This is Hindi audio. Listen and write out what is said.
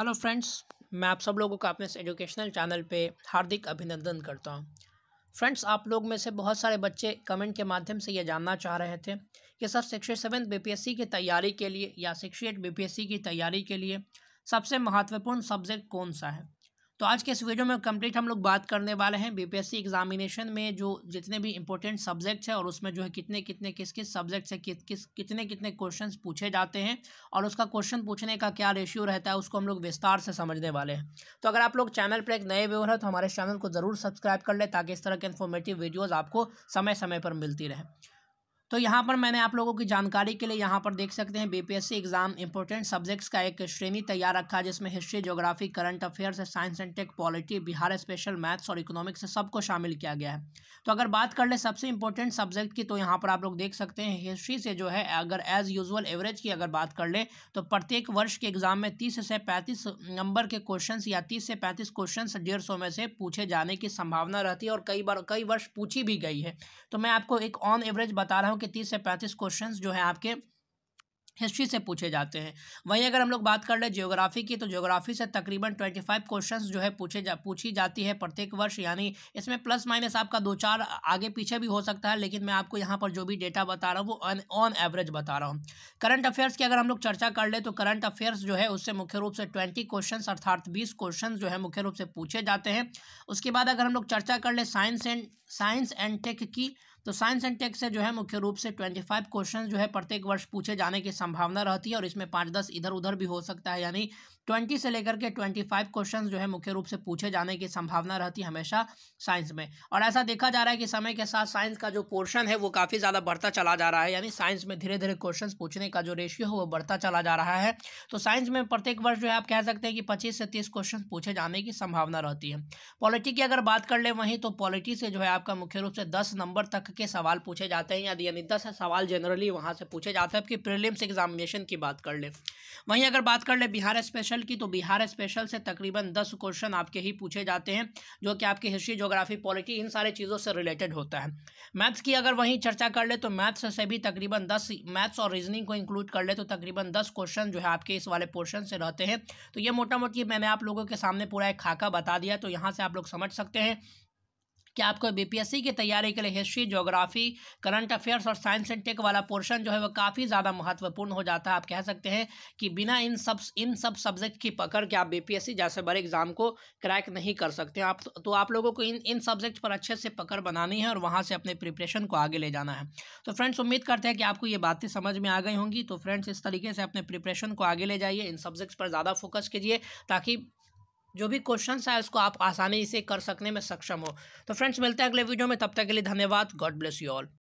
हेलो फ्रेंड्स मैं आप सब लोगों का अपने इस एजुकेशनल चैनल पे हार्दिक अभिनंदन करता हूँ फ्रेंड्स आप लोग में से बहुत सारे बच्चे कमेंट के माध्यम से ये जानना चाह रहे थे कि सर सिक्सटी सेवन बी की तैयारी के लिए या सिक्सटी एट बी की तैयारी के लिए सबसे महत्वपूर्ण सब्जेक्ट कौन सा है तो आज के इस वीडियो में कंप्लीट हम लोग बात करने वाले हैं बीपीएससी एग्जामिनेशन में जो जितने भी इंपॉर्टेंट सब्जेक्ट्स हैं और उसमें जो है कितने कितने किस किस सब्जेक्ट्स हैं किस किस कितने कितने क्वेश्चंस पूछे जाते हैं और उसका क्वेश्चन पूछने का क्या रेशियो रहता है उसको हम लोग विस्तार से समझने वाले हैं तो अगर आप लोग चैनल पर एक नए व्यवर है तो हमारे चैनल को ज़रूर सब्सक्राइब कर लें ताकि इस तरह के इन्फॉर्मेटिव वीडियोज़ आपको समय समय पर मिलती रहे तो यहाँ पर मैंने आप लोगों की जानकारी के लिए यहाँ पर देख सकते हैं बीपीएससी एग्जाम इंपोर्टेंट सब्जेक्ट्स का एक श्रेणी तैयार रखा है जिसमें history geography current affairs science and tech polity Bihar special maths और इकोनॉमिक्स सबको शामिल किया गया है तो अगर बात कर ले सबसे इंपॉर्टेंट सब्जेक्ट की तो यहाँ पर आप लोग देख सकते हैं हिस्ट्री से जो है अगर एज यूजल एवरेज की अगर बात कर ले तो प्रत्येक वर्ष के एग्जाम में तीस से पैंतीस नंबर के क्वेश्चन या तीस से पैंतीस क्वेश्चन डेढ़ सौ में से पूछे जाने की संभावना रहती है और कई बार कई वर्ष पूछी भी गई है तो मैं आपको एक ऑन एवरेज बता रहा हूँ हूँ कि तीस से पैंतीस क्वेश्चन जो है आपके हिस्ट्री से पूछे जाते हैं वहीं अगर हम लोग बात कर ले जियोग्राफी की तो जियोग्राफी से तकरीबन ट्वेंटी फाइव क्वेश्चन जो है पूछे जा पूछी जाती है प्रत्येक वर्ष यानी इसमें प्लस माइनस आपका दो चार आगे पीछे भी हो सकता है लेकिन मैं आपको यहाँ पर जो भी डेटा बता रहा हूँ वो ऑन एवरेज बता रहा हूँ करंट अफेयर्स की अगर हम लोग चर्चा कर ले तो करंट अफेयर्स जो है उससे मुख्य रूप से ट्वेंटी क्वेश्चन अर्थात बीस क्वेश्चन जो है मुख्य रूप से पूछे जाते हैं उसके बाद अगर हम लोग चर्चा कर ले science and science and tech की तो साइंस एंड टेक से जो है मुख्य रूप से ट्वेंटी फाइव क्वेश्चन जो है प्रत्येक वर्ष पूछे जाने की संभावना रहती है और इसमें पाँच दस इधर उधर भी हो सकता है यानी ट्वेंटी से लेकर के ट्वेंटी फाइव क्वेश्चन जो है मुख्य रूप से पूछे जाने की संभावना रहती है हमेशा साइंस में और ऐसा देखा जा रहा है कि समय के साथ साइंस का जो पोर्शन है वो काफ़ी ज़्यादा बढ़ता चला जा रहा है यानी साइंस में धीरे धीरे क्वेश्चन पूछने का जो रेशियो है वो बढ़ता चला जा रहा है तो साइंस में प्रत्येक वर्ष जो है आप कह सकते हैं कि पच्चीस से तीस क्वेश्चन पूछे जाने की संभावना रहती है पॉलिटी की अगर बात कर ले वहीं तो पॉलिटी से जो है आपका मुख्य रूप से दस नंबर तक के सवाल पूछे जाते हैं यदि यानी दस सवाल जनरली वहाँ से पूछे जाते हैं कि प्रिलिम्स एग्जामिनेशन की बात कर ले वहीं अगर बात कर ले बिहार स्पेशल की तो बिहार स्पेशल से तकरीबन दस क्वेश्चन आपके ही पूछे जाते हैं जो कि आपकी हिस्ट्री जोग्राफी पॉलिटी इन सारे चीज़ों से रिलेटेड होता है मैथ्स की अगर वहीं चर्चा कर ले तो मैथ्स से भी तकरीबन दस मैथ्स और रीजनिंग को इंक्लूड कर ले तो तकरीबन दस क्वेश्चन जो है आपके इस वाले पोर्शन से रहते हैं तो ये मोटा मोटी मैंने आप लोगों के सामने पूरा एक खाका बता दिया तो यहाँ से आप लोग समझ सकते हैं कि आपको बीपीएससी की तैयारी के लिए हिस्ट्री जोग्राफी करंट अफेयर्स और साइंस एंड टेक वाला पोर्शन जो है वह काफ़ी ज़्यादा महत्वपूर्ण हो जाता है आप कह सकते हैं कि बिना इन सब इन सब सब्जेक्ट की पकड़ के आप बीपीएससी जैसे बड़े एग्जाम को क्रैक नहीं कर सकते आप तो आप लोगों को इन इन सब्जेक्ट पर अच्छे से पकड़ बनानी है और वहाँ से अपने प्रिपरेशन को आगे ले जाना है तो फ्रेंड्स उम्मीद करते हैं कि आपको ये बातें समझ में आ गई होंगी तो फ्रेंड्स इस तरीके से अपने प्रिपरेशन को आगे ले जाइए इन सब्जेक्ट्स पर ज़्यादा फोकस कीजिए ताकि जो भी क्वेश्चन है उसको आप आसानी से कर सकने में सक्षम हो तो फ्रेंड्स मिलते हैं अगले वीडियो में तब तक के लिए धन्यवाद गॉड ब्लेस यू ऑल